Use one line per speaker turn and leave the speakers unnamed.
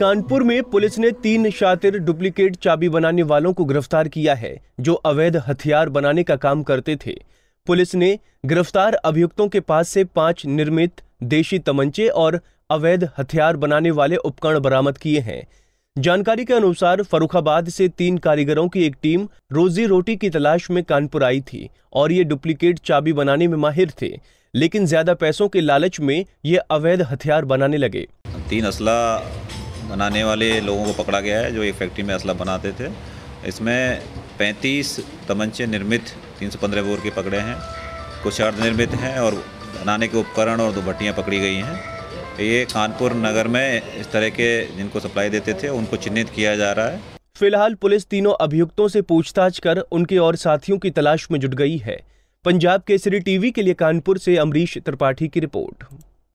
कानपुर में पुलिस ने तीन शातिर डुप्लीकेट चाबी बनाने वालों को गिरफ्तार किया है जो अवैध हथियार बनाने का काम करते थे पुलिस ने गिरफ्तार अभियुक्तों के पास से पांच निर्मित देशी तमंचे और अवैध हथियार बनाने वाले उपकरण बरामद किए हैं जानकारी के अनुसार फरुखाबाद से तीन कारीगरों की एक टीम रोजी रोटी की तलाश में कानपुर आई थी और ये डुप्लीकेट चाबी बनाने में माहिर थे
लेकिन ज्यादा पैसों के लालच में ये अवैध हथियार बनाने लगे तीन असला बनाने वाले लोगों को पकड़ा गया है जो एक फैक्ट्री में असला बनाते थे इसमें 35 तमंचे निर्मित 315 बोर के पकड़े हैं कुछ अर्ध निर्मित हैं और बनाने के उपकरण और भट्टियाँ पकड़ी गई हैं ये कानपुर नगर में इस तरह के जिनको सप्लाई देते थे उनको चिन्हित किया जा रहा है फिलहाल पुलिस तीनों अभियुक्तों से पूछताछ
कर उनके और साथियों की तलाश में जुट गई है पंजाब केसरी टीवी के लिए कानपुर से अमरीश त्रिपाठी की रिपोर्ट